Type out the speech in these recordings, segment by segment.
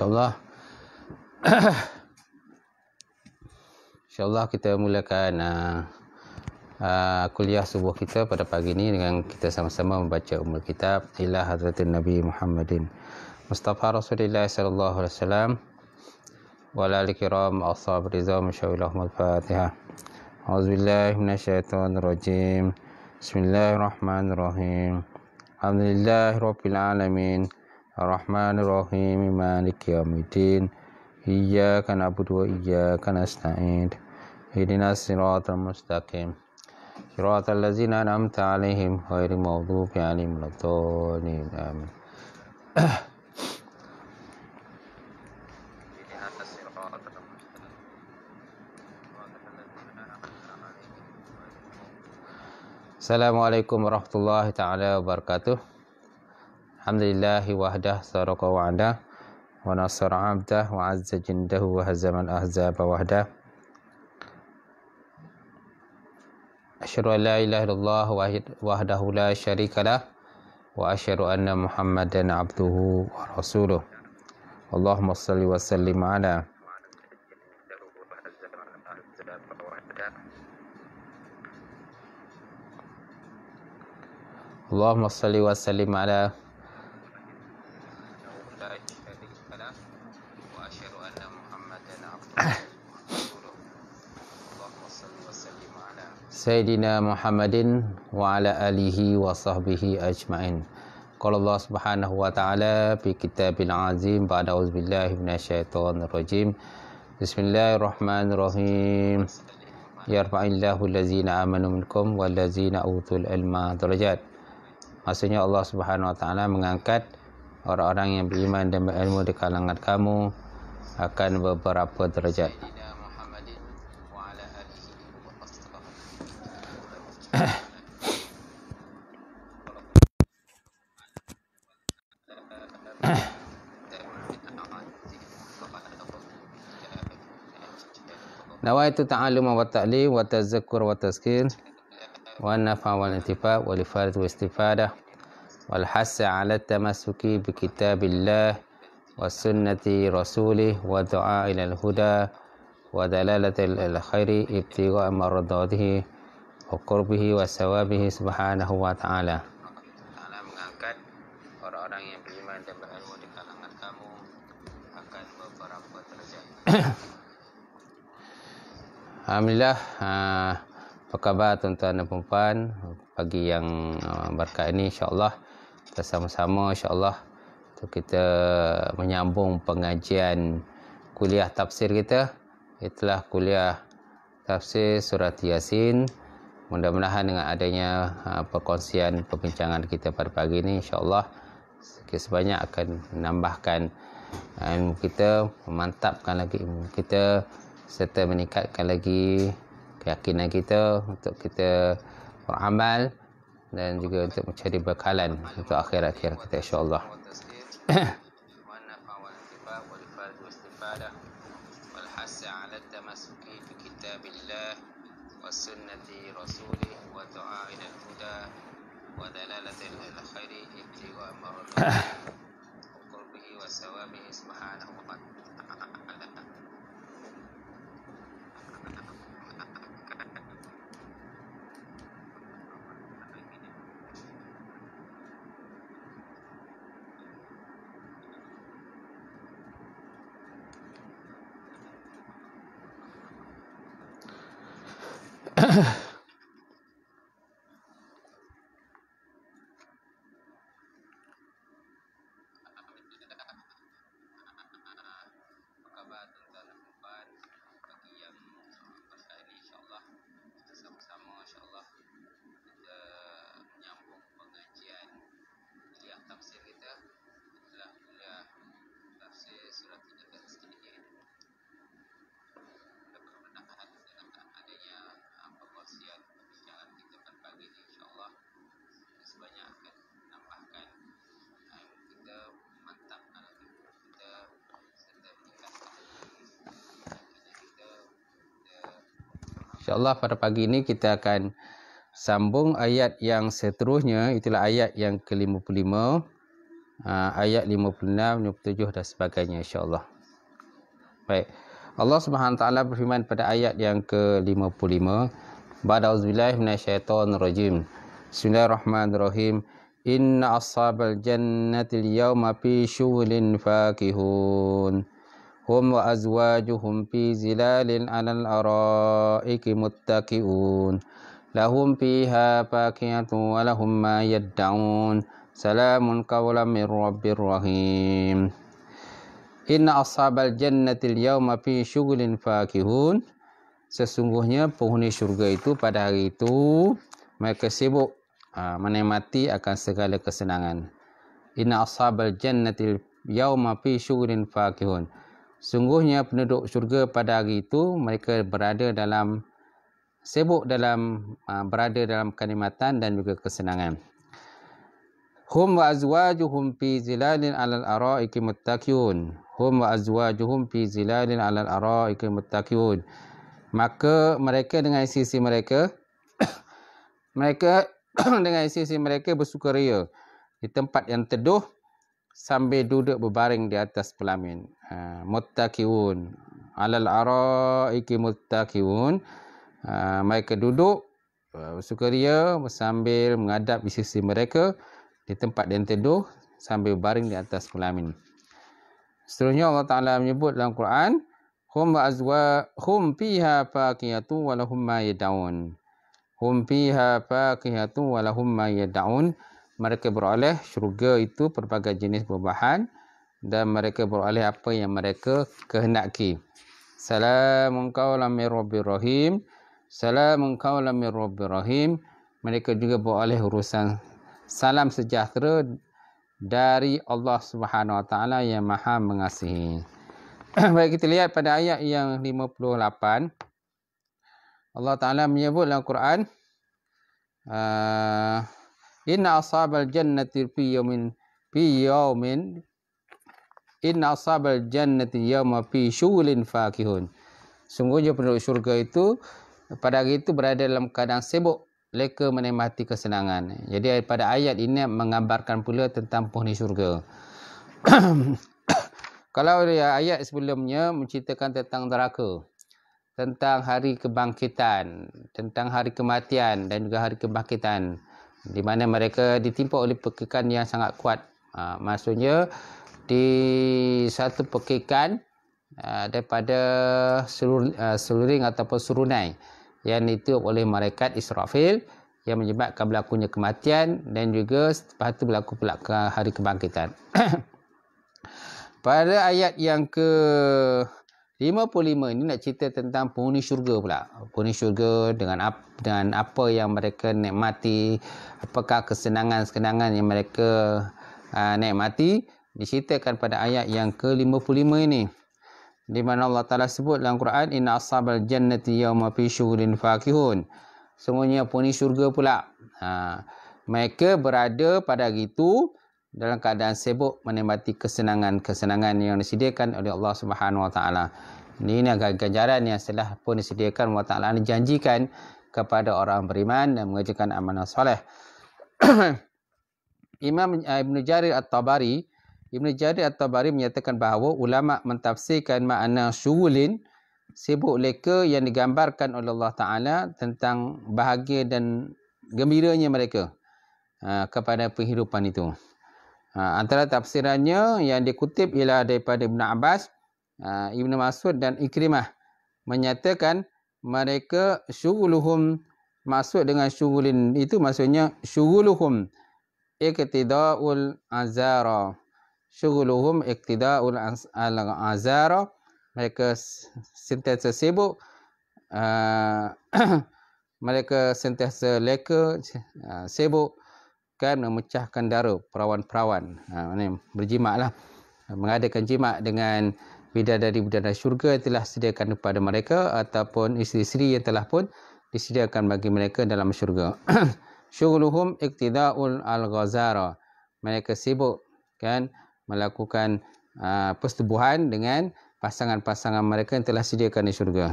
InsyaAllah InsyaAllah kita mulakan uh, uh, Kuliah subuh kita pada pagi ini Dengan kita sama-sama membaca umur kitab Ilah Hazratin Nabi Muhammadin Mustafa Rasulullah Sallallahu Alaihi Wasallam Wala alikiram Ashab Rizam InsyaAllah Al-Fatiha Auzubillahimmanasyaitanirrojim Bismillahirrahmanirrahim Alhamdulillahirrahmanirrahim الرحمن الرحيم مالك يوم الدين إياك نعبد وإياك نستعين اهدنا الصراط المستقيم صراط الذين أنعمت عليهم غير المغضوب عليهم ولا الضالين آمين السلام عليكم ورحمة الله تعالى وبركاته الحمد لله وحده صدق وعده ونصر عبده وعز جنده وهزم الأحزاب وحده أشهد أن لا إله إلا الله وحده لا شريك له وأشهد أن محمدا عبده ورسوله اللهم صل وسلم على اللهم صل وسلم على Sayyidina Muhammadin wa ala alihi wa sahbihi ajma'in. Qala Allah Subhanahu wa ta'ala fi kitabil azim ba'da uzbillahi minasyaitonir rajim. Bismillahirrahmanirrahim. Yarfa'illahu allazina amanu minkum wallazina utul ilma darajat. Maksudnya Allah Subhanahu wa ta'ala mengangkat orang-orang yang beriman dan berilmu di kalangan kamu akan beberapa derajat. فوائد التعلم والتعليم والتذكر والتذكير والنفع والانتفاع والإفادة والاستفادة والحث على التمسك بكتاب الله وسنة رسوله والدعاء إلى الهدى ودلالة الخير ابتغاء مرضاته وقربه وثوابه سبحانه وتعالى Alhamdulillah uh, Apa khabar tuan-tuan dan perempuan Pagi yang uh, berkat ini InsyaAllah kita sama-sama InsyaAllah kita Menyambung pengajian Kuliah tafsir kita Itulah kuliah Tafsir surat Yasin Mudah-mudahan dengan adanya ah, Perkongsian perbincangan kita pada pagi ini InsyaAllah Sebanyak akan menambahkan Ilmu kita Memantapkan lagi ilmu kita serta meningkatkan lagi keyakinan kita untuk kita beramal dan juga untuk mencari bekalan untuk akhir-akhir kita insya-Allah. Ah InsyaAllah pada pagi ini kita akan sambung ayat yang seterusnya. Itulah ayat yang ke-55. Ha, ayat 56, 57 dan sebagainya insyaAllah. Baik. Allah SWT berfirman pada ayat yang ke-55. Badawzubillah minas syaitan rajim. Bismillahirrahmanirrahim. Inna ashabal jannatil yawma fi syuhulin fakihun. هم وأزواجهم في زلال على الأرائك متكئون لهم فيها فاكهة ولهم ما يدعون سلام قولا من رب رحيم إن أصحاب الجنة اليوم في شغل فاكهون Sesungguhnya penghuni syurga itu pada hari itu mereka sibuk ha, menikmati akan segala kesenangan. Inna ashabal jannatil yauma fi syughlin fakihun. Sungguhnya penduduk syurga pada hari itu mereka berada dalam sibuk dalam ah, berada dalam kenikmatan dan juga kesenangan. Hum wa azwajuhum fi zilalin 'alal ara'iki muttaqiyun. Hum wa azwajuhum fi zilalin 'alal ara'iki muttaqiyun. Maka mereka dengan isteri mereka mereka dengan isteri mereka bersukaria di tempat yang teduh sambil duduk berbaring di atas pelamin. Ha, muttaqiun. Alal araiki muttaqiun. Ha, mereka duduk ha, bersukaria sambil menghadap di sisi mereka di tempat yang teduh sambil berbaring di atas pelamin. Seterusnya Allah Taala menyebut dalam Quran, hum azwa hum piha faqiyatu wa lahum ma yad'un. Hum piha faqiyatu wa lahum ma yad'un. Ha, mereka beroleh syurga itu berbagai jenis buah dan mereka beroleh apa yang mereka kehendaki. Salamun qawlam mir rabbir rahim. Salamun qawlam mir rabbir rahim. Mereka juga beroleh urusan salam sejahtera dari Allah Subhanahu Wa Taala yang Maha Mengasihi. Baik kita lihat pada ayat yang 58. Allah Taala menyebut dalam Quran uh, Inna ashabal jannati fi yawmin fi yawmin inna ashabal jannati yawma fi syulin fakihun. Sungguhnya penduduk syurga itu pada hari itu berada dalam keadaan sibuk leka menikmati kesenangan. Jadi pada ayat ini menggambarkan pula tentang penghuni syurga. Kalau ayat sebelumnya menceritakan tentang neraka, tentang hari kebangkitan, tentang hari kematian dan juga hari kebangkitan di mana mereka ditimpa oleh pekikan yang sangat kuat. Ha, maksudnya di satu pekikan uh, daripada seluruh uh, seluring ataupun surunai yang itu oleh malaikat Israfil yang menyebabkan berlakunya kematian dan juga lepas itu berlaku pula ke hari kebangkitan. pada ayat yang ke 55 ni nak cerita tentang penghuni syurga pula. Penghuni syurga dengan apa, dengan apa yang mereka nikmati, apakah kesenangan-kesenangan yang mereka uh, nikmati diceritakan pada ayat yang ke-55 ini. Di mana Allah Taala sebut dalam Quran inna ashabal jannati yawma fi syuhurin Fakihun, Semuanya penghuni syurga pula. Ha, mereka berada pada gitu dalam keadaan sibuk menikmati kesenangan-kesenangan yang disediakan oleh Allah Subhanahu Wa Taala. Ini adalah ganjaran yang setelah pun disediakan Allah Taala dijanjikan kepada orang beriman dan mengajarkan amanah soleh. Imam eh, Ibn Jarir At-Tabari Ibn Jarir At-Tabari menyatakan bahawa ulama mentafsirkan makna syulin sibuk leka yang digambarkan oleh Allah Taala tentang bahagia dan gembiranya mereka ha, kepada penghidupan itu. Ha, antara tafsirannya yang dikutip ialah daripada Ibn Abbas, uh, Ibn Masud dan Ikrimah. Menyatakan mereka syuruluhum maksud dengan syurulin. Itu maksudnya syuruluhum iktidaul azara. Syuruluhum iktidaul azara. Mereka sentiasa sibuk. Uh, mereka sentiasa leka, uh, sibuk akan memecahkan darah perawan-perawan. Ha, ini lah. Mengadakan jimak dengan bidadari-bidadari syurga yang telah sediakan kepada mereka ataupun isteri-isteri yang telah pun disediakan bagi mereka dalam syurga. Syuruluhum iktidaul al-ghazara. Mereka sibuk kan melakukan uh, persetubuhan dengan pasangan-pasangan mereka yang telah sediakan di syurga.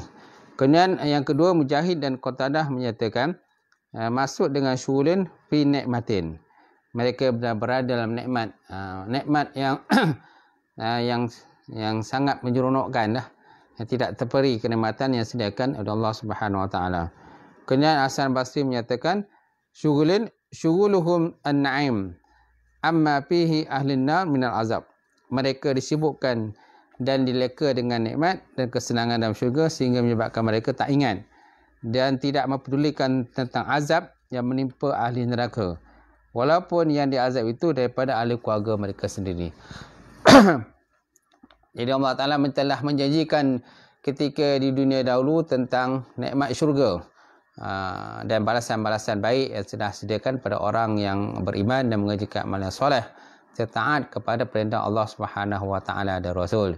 Kemudian yang kedua, Mujahid dan Qatadah menyatakan, Ah, masuk dengan syurin fi nikmatin mereka berada dalam nikmat ah, nikmat yang ah, yang yang sangat menjeronokkan dah yang tidak terperi kenikmatan yang sediakan oleh Allah Subhanahu Wa Taala kemudian Hasan Basri menyatakan syughulin syughuluhum an-na'im amma fihi ahli an min al-azab mereka disibukkan dan dileka dengan nikmat dan kesenangan dalam syurga sehingga menyebabkan mereka tak ingat dan tidak mempedulikan tentang azab yang menimpa ahli neraka walaupun yang diazab itu daripada ahli keluarga mereka sendiri jadi Allah Taala telah menjanjikan ketika di dunia dahulu tentang nikmat syurga ha, dan balasan-balasan baik yang sudah sediakan pada orang yang beriman dan mengajikan amal yang soleh setaat kepada perintah Allah Subhanahu wa taala dan Rasul.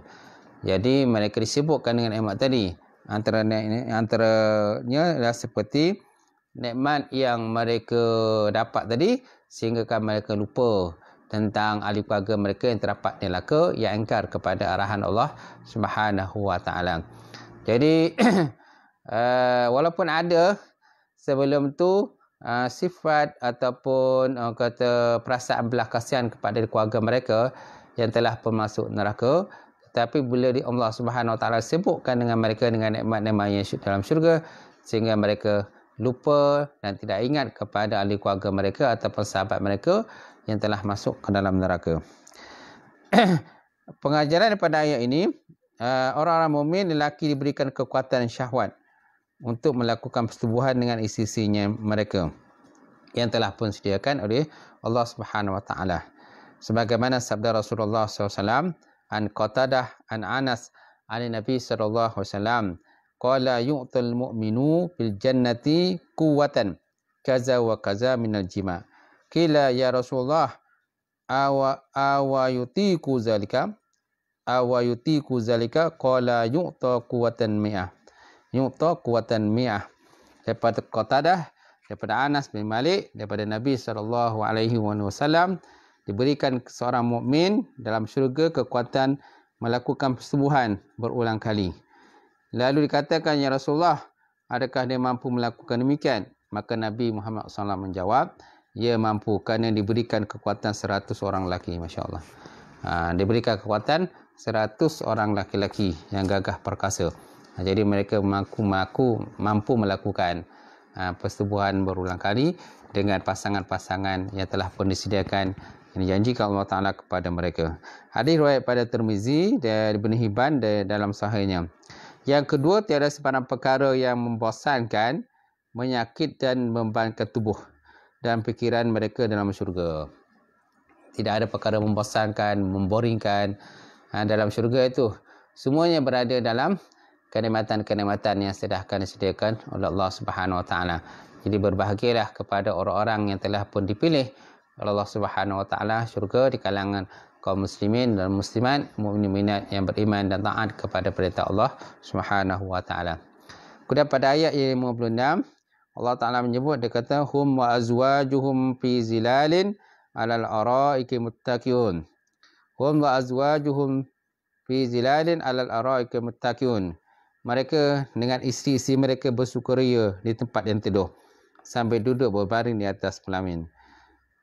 Jadi mereka disebutkan dengan nikmat tadi antara ini antaranya adalah seperti nikmat yang mereka dapat tadi sehinggakan mereka lupa tentang ahli keluarga mereka yang terdapat di neraka yang engkar kepada arahan Allah Subhanahu Wa Taala. Jadi uh, walaupun ada sebelum tu uh, sifat ataupun uh, kata perasaan belah kasihan kepada keluarga mereka yang telah pun neraka, tetapi bila di Allah Subhanahu Wa Taala sebutkan dengan mereka dengan nikmat-nikmat yang dalam syurga sehingga mereka lupa dan tidak ingat kepada ahli keluarga mereka ataupun sahabat mereka yang telah masuk ke dalam neraka. Pengajaran daripada ayat ini eh, orang-orang mukmin lelaki diberikan kekuatan syahwat untuk melakukan persetubuhan dengan isi-isinya mereka yang telah pun sediakan oleh Allah Subhanahu Wa Taala. Sebagaimana sabda Rasulullah SAW alaihi an Qatadah an Anas an Nabi sallallahu alaihi wasallam qala yu'tul mu'minu bil jannati quwwatan kaza wa kaza min al jima qila ya Rasulullah awa awa yutiku zalika awa yutiku zalika qala yu'ta quwwatan mi'ah yu'ta quwwatan mi'ah daripada Qatadah daripada Anas bin Malik daripada Nabi sallallahu alaihi wasallam diberikan seorang mukmin dalam syurga kekuatan melakukan persembuhan berulang kali. Lalu dikatakan ya Rasulullah, adakah dia mampu melakukan demikian? Maka Nabi Muhammad SAW menjawab, ia mampu kerana diberikan kekuatan seratus orang lelaki, masya-Allah. Ha, diberikan kekuatan seratus orang lelaki-lelaki yang gagah perkasa. Ha, jadi mereka mampu mampu, mampu melakukan ha, persetubuhan berulang kali dengan pasangan-pasangan yang telah pun disediakan ini janji Allah Ta'ala kepada mereka. Hadis riwayat pada Termizi dan Ibn Hibban dalam sahihnya. Yang kedua, tiada sebarang perkara yang membosankan, menyakit dan membankan tubuh dan pikiran mereka dalam syurga. Tidak ada perkara membosankan, memboringkan ha, dalam syurga itu. Semuanya berada dalam kenikmatan-kenikmatan yang sedahkan disediakan oleh Allah Subhanahu Wa Taala. Jadi berbahagialah kepada orang-orang yang telah pun dipilih oleh Allah Subhanahu wa taala syurga di kalangan kaum muslimin dan muslimat mukminin yang beriman dan taat kepada perintah Allah Subhanahu wa taala. Kemudian pada ayat 56 Allah Taala menyebut dia kata hum wa azwajuhum fi zilalin alal araiki muttaqiun. Hum wa azwajuhum fi zilalin alal araiki muttaqiun. Mereka dengan isteri-isteri mereka bersukaria di tempat yang teduh sambil duduk berbaring di atas pelamin.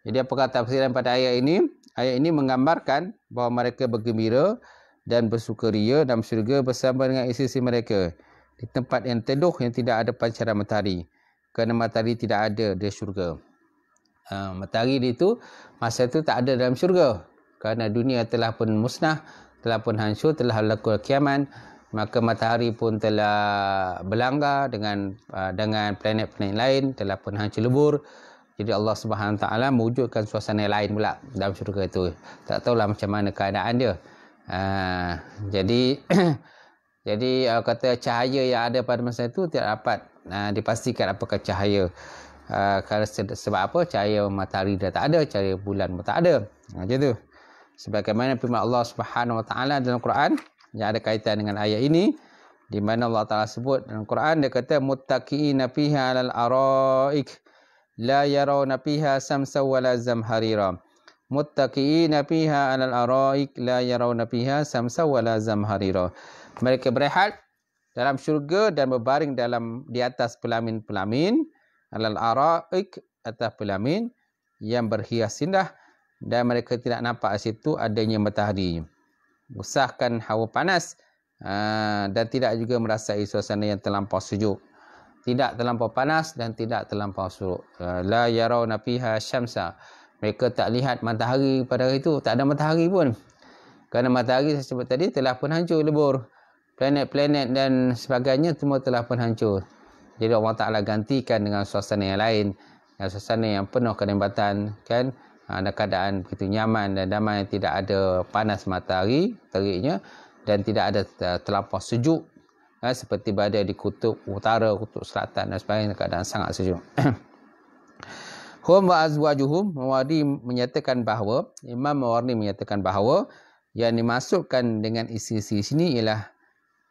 Jadi apa kata tafsiran pada ayat ini? Ayat ini menggambarkan bahawa mereka bergembira dan bersukaria dalam syurga bersama dengan isteri mereka. Di tempat yang teduh yang tidak ada pancaran matahari. Kerana matahari tidak ada di syurga. Uh, matahari itu masa itu tak ada dalam syurga. Kerana dunia telah pun musnah, telah pun hancur, telah berlaku kiaman. Maka matahari pun telah berlanggar dengan uh, dengan planet-planet lain, telah pun hancur lebur. Jadi Allah Subhanahu Wa Taala mewujudkan suasana lain pula dalam syurga itu. Tak tahu lah macam mana keadaan dia. Ha, jadi jadi uh, kata cahaya yang ada pada masa itu tidak dapat ha, dipastikan apakah cahaya uh, sebab apa cahaya matahari dah tak ada, cahaya bulan pun tak ada. Ha, macam tu. Sebagaimana firman Allah Subhanahu Wa Taala dalam Quran yang ada kaitan dengan ayat ini di mana Allah Taala sebut dalam Quran dia kata muttaqina fiha al-araik la yarawna fiha samsa wala zamharira muttaqina fiha 'alal araik la yarawna fiha samsa wala zamharira mereka berehat dalam syurga dan berbaring dalam di atas pelamin-pelamin alal araik atas pelamin yang berhias indah dan mereka tidak nampak di situ adanya matahari usahkan hawa panas ah, dan tidak juga merasai suasana yang terlampau sejuk tidak terlampau panas dan tidak terlampau suruh. Eh, la yarawna fiha syamsa. Mereka tak lihat matahari pada hari itu. Tak ada matahari pun. Kerana matahari saya sebut tadi telah pun hancur lebur. Planet-planet dan sebagainya semua telah pun hancur. Jadi Allah Ta'ala gantikan dengan suasana yang lain. Dengan suasana yang penuh kenembatan. Kan? Ha, ada keadaan begitu nyaman dan damai. Tidak ada panas matahari teriknya. Dan tidak ada eh, terlampau sejuk ha, seperti badai di kutub utara, kutub selatan dan sebagainya keadaan sangat sejuk. Hum wa azwajuhum mawadi menyatakan bahawa Imam Mawardi menyatakan bahawa yang dimasukkan dengan isi-isi sini ialah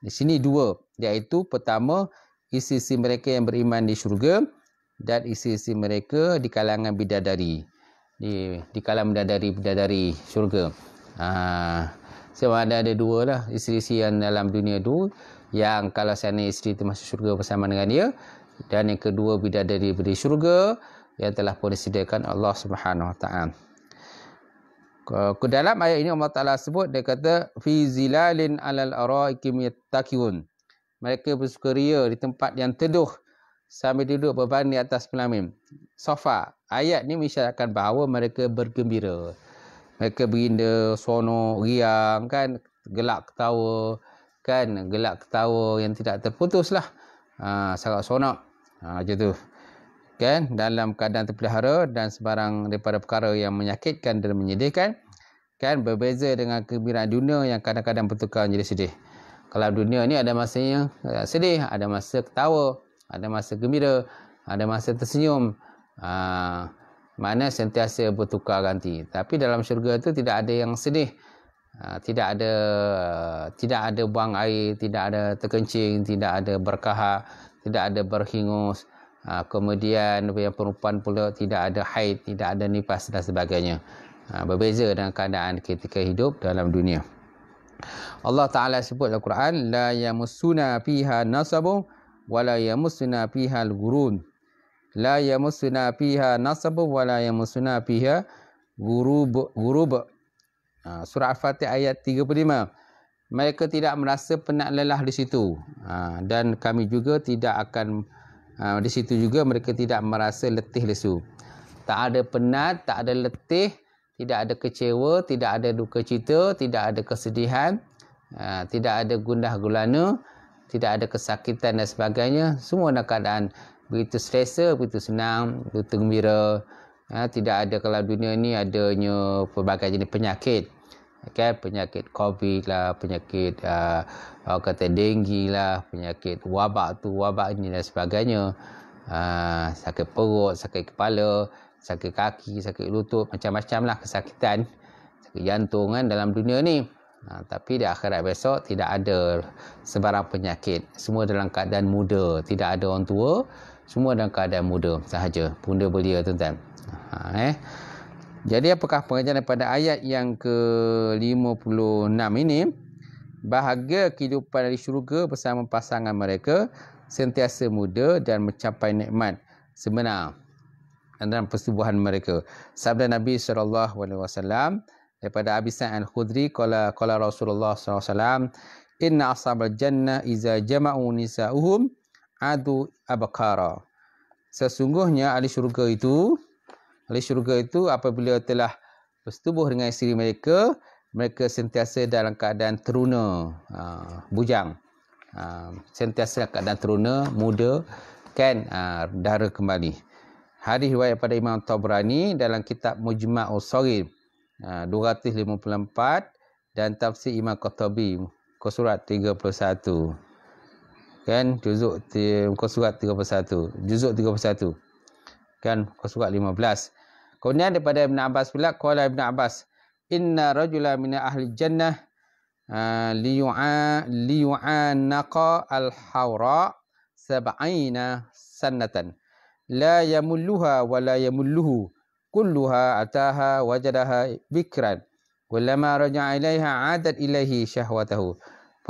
di sini dua iaitu pertama isi-isi mereka yang beriman di syurga dan isi-isi mereka di kalangan bidadari di di kalangan bidadari bidadari syurga. Ah ha, sama ada ada dua lah isi-isi yang dalam dunia dulu yang kalau saya ni isteri masuk syurga bersama dengan dia dan yang kedua bidadari beri syurga yang telah pun disediakan Allah Subhanahu Wa Taala. Ke dalam ayat ini Allah Taala sebut dia kata fi zilalin alal araikim yattaqun. Mereka bersukaria di tempat yang teduh sambil duduk berbaring di atas pelamin. Sofa. Ayat ni mengisyaratkan bahawa mereka bergembira. Mereka berinda, sono, riang kan, gelak ketawa, kan gelak ketawa yang tidak terputuslah ha, sangat sonok ha, macam tu kan dalam keadaan terpelihara dan sebarang daripada perkara yang menyakitkan dan menyedihkan kan berbeza dengan kegembiraan dunia yang kadang-kadang bertukar menjadi sedih kalau dunia ni ada masanya eh, sedih ada masa ketawa ada masa gembira ada masa tersenyum ha, mana sentiasa bertukar ganti tapi dalam syurga tu tidak ada yang sedih Ha, tidak ada tidak ada buang air, tidak ada terkencing, tidak ada berkaha, tidak ada berhingus. Ha, kemudian yang perempuan pula tidak ada haid, tidak ada nipas dan sebagainya. Ha, berbeza dengan keadaan ketika hidup dalam dunia. Allah Taala sebut dalam Quran la yamussuna fiha nasabu wala yamussuna fiha al-gurun. La yamussuna fiha nasabu wala yamussuna fiha gurub gurub Ha, surah Al-Fatih ayat 35. Mereka tidak merasa penat lelah di situ. Ha, dan kami juga tidak akan ha, di situ juga mereka tidak merasa letih lesu. Tak ada penat, tak ada letih, tidak ada kecewa, tidak ada duka cita, tidak ada kesedihan, tidak ada gundah gulana, tidak ada kesakitan dan sebagainya. Semua dalam keadaan begitu selesa, begitu senang, begitu gembira. Ha, tidak ada kalau dunia ni adanya pelbagai jenis penyakit okay, penyakit COVID lah, penyakit uh, orang kata denggi lah, penyakit wabak tu, wabak ini dan sebagainya. Uh, sakit perut, sakit kepala, sakit kaki, sakit lutut, macam-macam lah kesakitan sakit jantung kan dalam dunia ni. Ha, tapi di akhirat besok tidak ada sebarang penyakit. Semua dalam keadaan muda. Tidak ada orang tua. Semua dalam keadaan muda sahaja. Bunda belia tuan-tuan. Ha, eh. Jadi apakah pengajaran pada ayat yang ke-56 ini? Bahagia kehidupan dari syurga bersama pasangan mereka sentiasa muda dan mencapai nikmat sebenar dalam persetubuhan mereka. Sabda Nabi saw alaihi daripada Abi Sa'id Al-Khudri "Kala qala Rasulullah saw inna wasallam inna jannah iza jama'u nisa'uhum adu abakara. Sesungguhnya ahli syurga itu Ahli syurga itu apabila telah bersetubuh dengan isteri mereka, mereka sentiasa dalam keadaan teruna, uh, bujang. Uh, sentiasa dalam keadaan teruna, muda, kan uh, dara kembali. Hadis riwayat pada Imam Tabrani dalam kitab Mujma'u Sarif uh, 254 dan tafsir Imam Qatabi ke surat 31 kan juzuk muka surat 31 juzuk 31 kan muka surat Kemudian daripada Ibn Abbas pula qala Ibn Abbas inna rajula min ahli jannah uh, liyu'a liyu'anqa al-hawra sab'ina sanatan la yamulluha wa la yamulluhu kulluha ataha wajadaha bikran kullama raja'a ilaiha 'adat ilaihi shahwatahu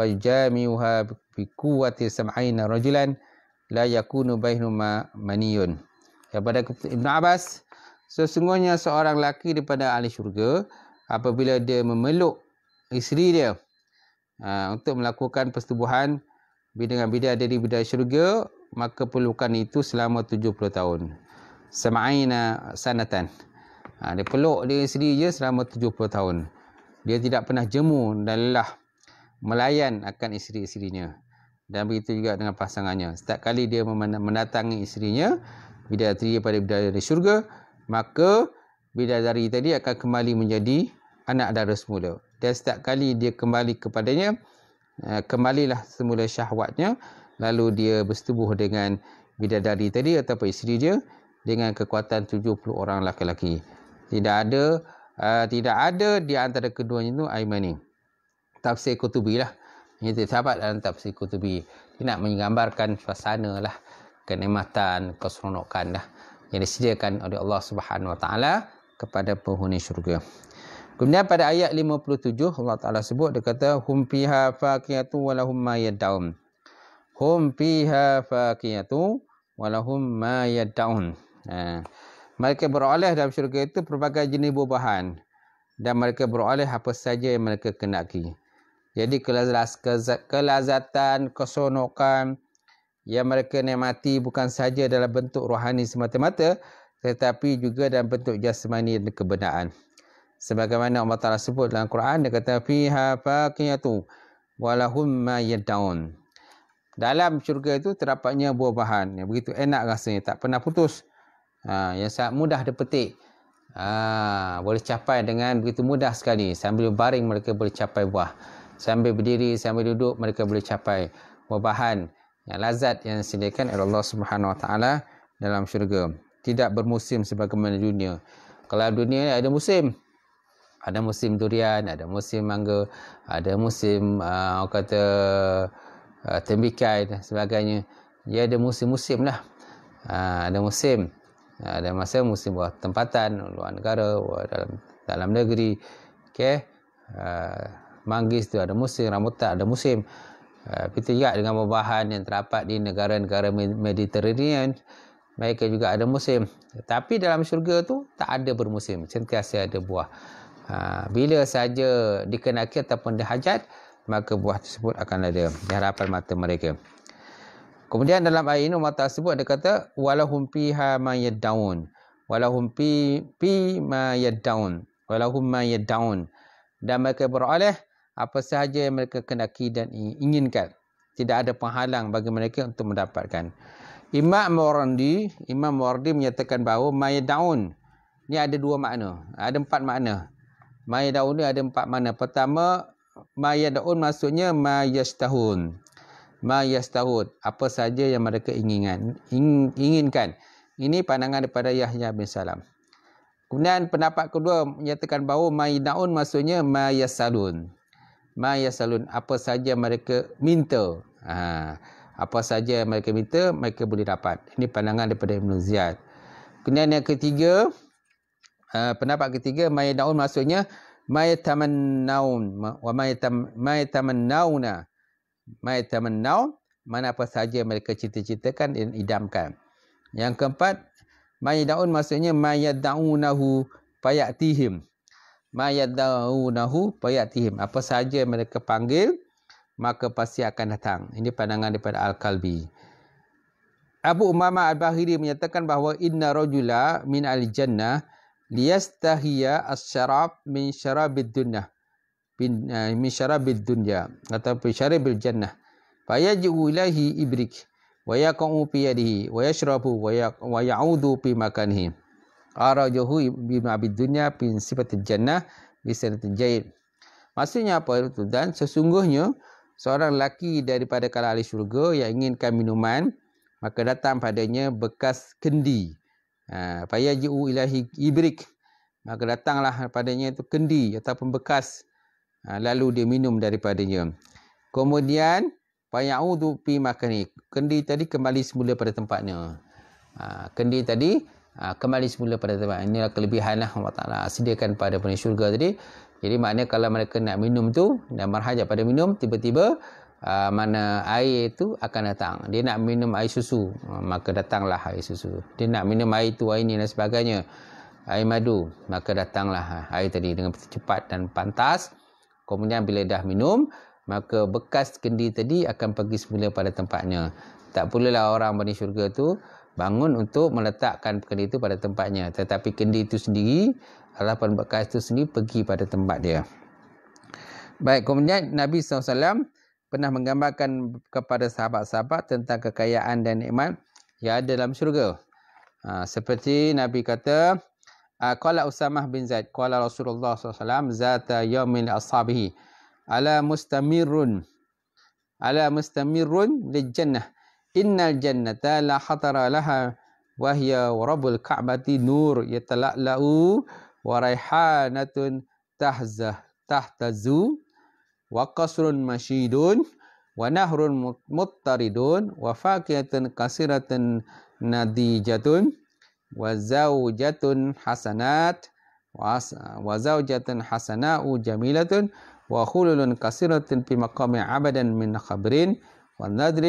fajami'uha bi quwwati sab'ina rajulan la yakunu bainuma maniyun daripada Ibn Abbas Sesungguhnya seorang lelaki daripada ahli syurga apabila dia memeluk isteri dia ha, untuk melakukan persetubuhan dengan bidadari dari bidadari syurga maka pelukan itu selama 70 tahun. Sama'ina sanatan. Ha, dia peluk dia isteri dia selama 70 tahun. Dia tidak pernah jemu dan lelah melayan akan isteri-isterinya. Dan begitu juga dengan pasangannya. Setiap kali dia mendatangi isterinya, bidadari pada bidadari syurga, maka bidadari tadi akan kembali menjadi anak dara semula. Dan setiap kali dia kembali kepadanya, eh, kembalilah semula syahwatnya, lalu dia bersetubuh dengan bidadari tadi ataupun isteri dia dengan kekuatan 70 orang laki-laki. Tidak ada uh, tidak ada di antara keduanya itu Aiman ini. Tafsir Qutubi lah. Ini terdapat dalam Tafsir Qutubi. Dia nak menggambarkan suasana lah. Kenematan, keseronokan lah yang disediakan oleh Allah Subhanahu Wa Taala kepada penghuni syurga. Kemudian pada ayat 57 Allah Taala sebut dia kata hum fiha faqiyatu wa lahum ma yad'un. Hum fiha faqiyatu wa lahum ma yad'un. Ha. mereka beroleh dalam syurga itu pelbagai jenis buah-buahan dan mereka beroleh apa saja yang mereka kenaki. Jadi kelazatan, kesonokan, yang mereka nikmati bukan saja dalam bentuk rohani semata-mata tetapi juga dalam bentuk jasmani dan kebenaran. Sebagaimana Allah Ta'ala sebut dalam Quran, dia kata, Fiha faqiyatu walahum ma yadda'un. Dalam syurga itu terdapatnya buah bahan yang begitu enak rasanya, tak pernah putus. Ha, yang sangat mudah dipetik Ha, boleh capai dengan begitu mudah sekali. Sambil baring mereka boleh capai buah. Sambil berdiri, sambil duduk mereka boleh capai buah bahan yang lazat yang disediakan oleh Allah Subhanahu Wa Taala dalam syurga. Tidak bermusim sebagaimana dunia. Kalau dunia ada musim. Ada musim durian, ada musim mangga, ada musim uh, kata uh, tembikai dan sebagainya. Ya ada musim-musim lah. Uh, ada musim. Uh, ada masa musim buat tempatan luar negara, luar dalam, dalam negeri. Okay. Uh, manggis tu ada musim, rambutan ada musim. Ah, kita ingat dengan bahan yang terdapat di negara-negara Mediterranean mereka juga ada musim Tetapi dalam syurga tu tak ada bermusim sentiasa ada buah ah, bila saja dikenaki ataupun dihajat maka buah tersebut akan ada di harapan mata mereka kemudian dalam ayat ini mata tersebut ada kata walahum piha ma yadaun walahum pi pi ma yadaun walahum ma yadaun dan mereka beroleh apa sahaja yang mereka kendaki dan inginkan. Tidak ada penghalang bagi mereka untuk mendapatkan. Imam Wardi, Imam Wardi menyatakan bahawa ma'idaun ni ada dua makna. Ada empat makna. Ma'idaun ni ada empat makna. Pertama, ma'idaun maksudnya mayastahun. Mayastahun, apa saja yang mereka inginkan. inginkan. Ini pandangan daripada Yahya bin Salam. Kemudian pendapat kedua menyatakan bahawa ma'idaun maksudnya mayasalun. Maya yasalun apa saja mereka minta ha, apa saja mereka minta mereka boleh dapat ini pandangan daripada Ibn Ziyad kemudian yang ketiga uh, pendapat ketiga ma yadaun maksudnya taman yatamannaun wa ma yatam maya taman yatamannau mana apa saja mereka cita-citakan dan idamkan yang keempat maya daun maksudnya ma yadaunahu payatihim mayadahu Payatihim. Apa sahaja yang mereka panggil, maka pasti akan datang. Ini pandangan daripada Al-Kalbi. Abu Umama Al-Bahiri menyatakan bahawa inna rajula min al-jannah liyastahiya as-syarab min syarabid dunya eh, min syarabid dunya atau min syarabil jannah fayaj'u ilahi ibrik wa yaqumu bi yadihi wa yashrabu wa ya, ya'udhu bi makanihi arajuhu bima abid dunya bin sifatil jannah bisa natin Maksudnya apa itu? Dan sesungguhnya, seorang lelaki daripada kalah ahli syurga yang inginkan minuman, maka datang padanya bekas kendi. Ha, Faya ji'u ilahi ibrik. Maka datanglah padanya itu kendi ataupun bekas. Ha, lalu dia minum daripadanya. Kemudian, Faya'u dupi makani. Kendi tadi kembali semula pada tempatnya. Ha, kendi tadi ha, kembali semula pada tempat inilah kelebihan lah Allah Ta'ala sediakan pada penuh syurga tadi jadi maknanya kalau mereka nak minum tu dan marhajat pada minum tiba-tiba ha, mana air itu akan datang dia nak minum air susu ha, maka datanglah air susu dia nak minum air tu air ni dan sebagainya air madu maka datanglah ha, air tadi dengan cepat dan pantas kemudian bila dah minum maka bekas kendi tadi akan pergi semula pada tempatnya tak pula lah orang bani syurga tu bangun untuk meletakkan kendi itu pada tempatnya. Tetapi kendi itu sendiri, harapan bekas itu sendiri pergi pada tempat dia. Baik, kemudian Nabi SAW pernah menggambarkan kepada sahabat-sahabat tentang kekayaan dan nikmat yang ada dalam syurga. Ha, seperti Nabi kata, ah, Qala Usamah bin Zaid, Qala Rasulullah SAW, Zata yawmin ashabihi, Ala mustamirun, Ala mustamirun lejannah, إن الجنة لا خطر لها وهي ورب الكعبة نور يتلألأ وريحانة تهزه تهتز وقصر مشيد ونهر مضطرد وفاكهة كثيرة نضيجة وزوجة حسنات وزوجة حسناء جميلة وخلل كثيرة في مقام عبدا من خبر ونذر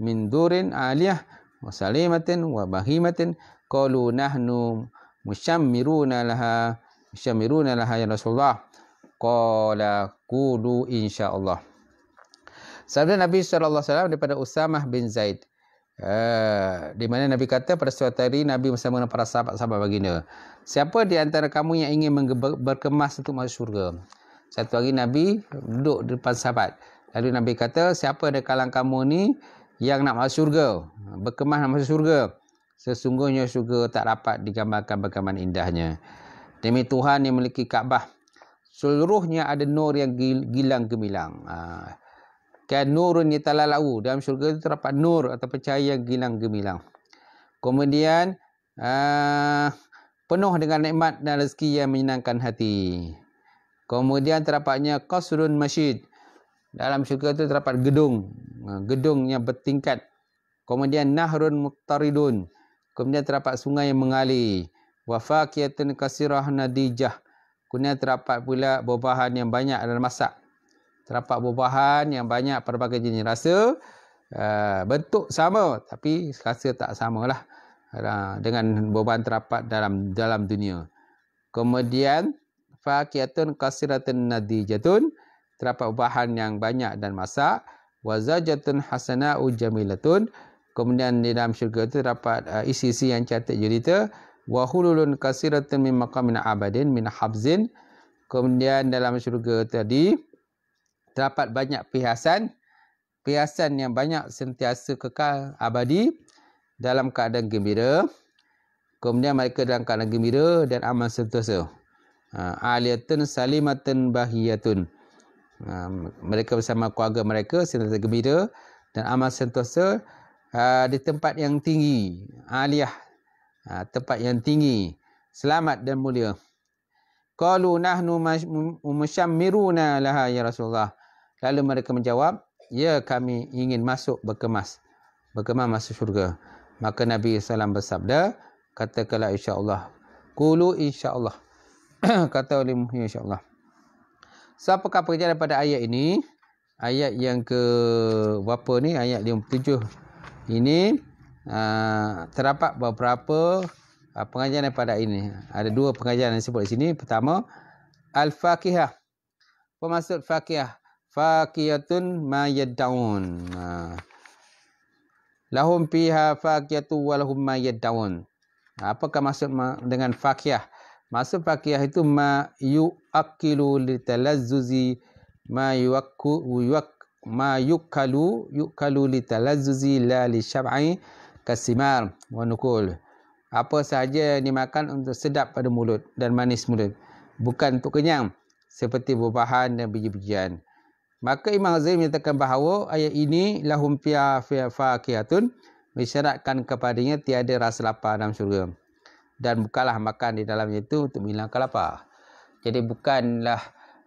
min durin aliyah wa salimatin wa bahimatin qalu nahnu musyammiruna laha musyammiruna laha ya Rasulullah qala qulu insyaallah Sabda Nabi sallallahu alaihi wasallam daripada Usamah bin Zaid Uh, di mana Nabi kata pada suatu hari Nabi bersama dengan para sahabat-sahabat baginda Siapa di antara kamu yang ingin berkemas untuk masuk syurga Satu hari Nabi duduk depan sahabat Lalu Nabi kata siapa di kalang kamu ni yang nak masuk syurga, berkemah nak masuk syurga. Sesungguhnya syurga tak dapat digambarkan bagaimana indahnya. Demi Tuhan yang memiliki Kaabah, seluruhnya ada nur yang gilang gemilang. Ha. Kan nurun ni talalau dalam syurga itu terdapat nur atau cahaya yang gilang gemilang. Kemudian uh, penuh dengan nikmat dan rezeki yang menyenangkan hati. Kemudian terdapatnya qasrun masjid. Uh, dalam syurga tu terdapat gedung. Ha, gedung yang bertingkat. Kemudian nahrun muktaridun, Kemudian terdapat sungai yang mengalir. Wafakiyatun kasirah nadijah. Kemudian terdapat pula berbahan yang banyak dalam masak. Terdapat berbahan yang banyak pelbagai jenis rasa. Uh, bentuk sama tapi rasa tak samalah uh, dengan berbahan terdapat dalam dalam dunia. Kemudian fakiyatun kasiratun nadijatun terdapat bahan yang banyak dan masak wazajatun hasana ujamilatun kemudian di dalam syurga itu terdapat uh, isi-isi yang cantik jelita wa hululun kasiratun min maqamin abadin min habzin kemudian dalam syurga tadi terdapat banyak perhiasan perhiasan yang banyak sentiasa kekal abadi dalam keadaan gembira kemudian mereka dalam keadaan gembira dan aman sentiasa uh, ha, aliyatun salimatun bahiyatun mereka bersama keluarga mereka sentiasa gembira dan amat sentosa ah, di tempat yang tinggi aliyah ah, tempat yang tinggi selamat dan mulia qalu nahnu mumashammiruna laha ya rasulullah lalu mereka menjawab ya kami ingin masuk berkemas berkemas masuk syurga maka nabi sallam bersabda katakanlah insyaallah qulu insyaallah kata oleh muhyi ya insyaallah siapakah pekerja daripada ayat ini? Ayat yang ke berapa ni? Ayat 57 ini aa, ah, terdapat beberapa aa, ah, pengajian daripada ini. Ada dua pengajian yang disebut di sini. Pertama, Al-Faqihah. fakihah Pemaksud Faqihah. Faqiyatun mayadda'un. Ah. Lahum piha faqiyatu walahum mayadda'un. Apakah maksud dengan fakihah? Maksud fakihah itu ma yu'akkilu litalazzuzi ma yu'akku yu'ak ma yukalu yukalu litalazzuzi la li syab'i kasimar wa nukul apa sahaja yang dimakan untuk sedap pada mulut dan manis mulut bukan untuk kenyang seperti berbahan dan biji-bijian maka Imam Ghazali menyatakan bahawa ayat ini lahum fiya faqiyatun mensyaratkan kepadanya tiada rasa lapar dalam syurga dan bukalah makan di dalamnya itu untuk menghilangkan lapar jadi bukanlah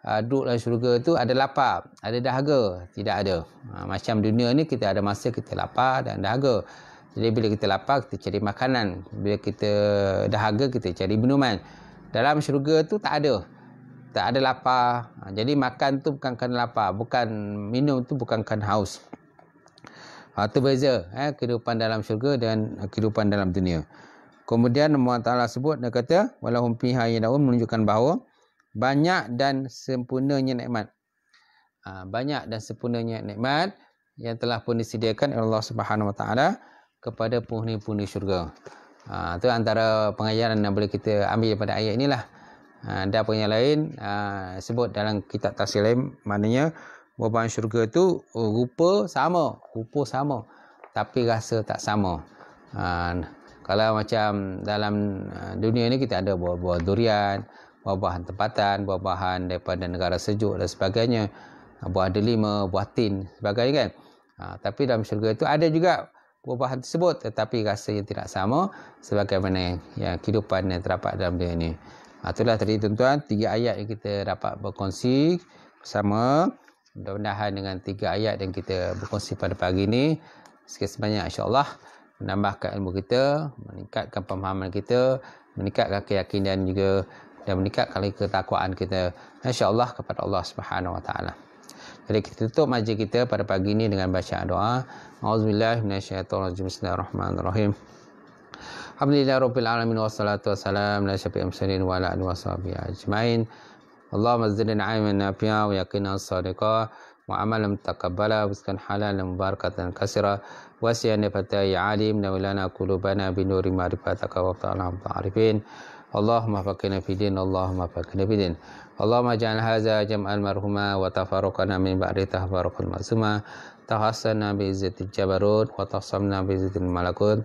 uh, duduk dalam syurga tu ada lapar, ada dahaga, tidak ada. Ha, macam dunia ni kita ada masa kita lapar dan dahaga. Jadi bila kita lapar kita cari makanan, bila kita dahaga kita cari minuman. Dalam syurga tu tak ada. Tak ada lapar. Ha, jadi makan tu bukan kerana lapar, bukan minum tu bukan kerana haus. Ha, itu beza eh, kehidupan dalam syurga dan kehidupan dalam dunia. Kemudian Nabi Muhammad SAW sebut, dia kata, Walahum pihayinaun menunjukkan bahawa, banyak dan sempurnanya nikmat. Ha, banyak dan sempurnanya nikmat yang telah pun disediakan Allah Subhanahu Wa Taala kepada penghuni-penghuni syurga. Ha, itu antara pengajaran yang boleh kita ambil daripada ayat inilah. Ha, dan apa yang lain ha, sebut dalam kitab tafsir maknanya beban syurga tu oh, rupa sama, rupa sama tapi rasa tak sama. Ha, kalau macam dalam uh, dunia ni kita ada buah-buah durian, buah-buahan tempatan, buah-buahan daripada negara sejuk dan sebagainya. Ah, buah delima, buah tin, sebagainya kan. Ha, tapi dalam syurga itu ada juga buah-buahan tersebut tetapi yang tidak sama sebagaimana yang kehidupan yang terdapat dalam dunia ini. Ha, itulah tadi tuan-tuan tiga ayat yang kita dapat berkongsi bersama mudah-mudahan dengan tiga ayat yang kita berkongsi pada pagi ini sikit sebanyak insyaAllah menambahkan ilmu kita, meningkatkan pemahaman kita, meningkatkan keyakinan juga dan meningkat kali ketakwaan kita insyaallah kepada Allah Subhanahu wa taala. Jadi kita tutup majlis kita pada pagi ini dengan bacaan doa. Auzubillahi minasyaitonirrajim. Bismillahirrahmanirrahim. Alhamdulillah rabbil alamin wassalatu wassalamu ala asyrafil mursalin wa ala alihi washabihi ajmain. Allahumma zidna aiman nafi'a wa yaqina as-sadiqa wa amalan taqabbala wa iskan halalan mubarakatan kasira wa fatai alim na qulubana bi nuri wa ta'ala ta'arifin. اللهم فقنا في دين اللهم فقنا في دين اللهم اجعل هذا جمع المرحومة وتفارقنا من بعد تفارق المعصوما تحصنا بعزة الجبروت وتصمنا بعزة الملكوت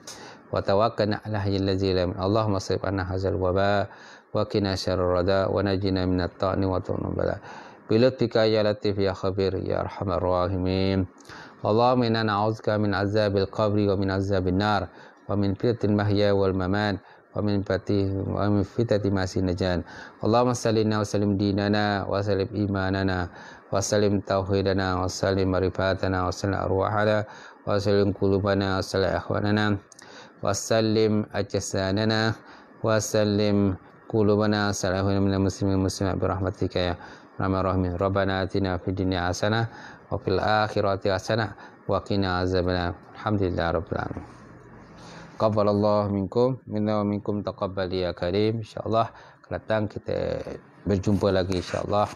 وتوكلنا على حي الذي لا اللهم اصرف عنا هذا الوباء وقنا شر الرداء ونجنا من الطعن وطعن البلاء بلطفك يا لطيف يا خبير يا ارحم الراحمين اللهم انا نعوذك من عذاب القبر ومن عذاب النار ومن فتنة المحيا والممات wa min fati wa min fitati masih najan. Allahumma salina wa salim dinana wa salim imanana wa salim tauhidana wa salim marifatana wa salim arwahana wa salim kulubana wa salim akhwanana wa salim ajasanana wa salim kulubana wa salim akhwanana minal muslimin muslimat birahmatika ya Rahman Rahmin Rabbana atina fi dunia asana wa fil akhirati asana wa qina azabana Alhamdulillah Rabbil Alamin qabbalallahu minkum minna wa minkum taqabbal ya karim insyaallah kelatan kita berjumpa lagi insyaallah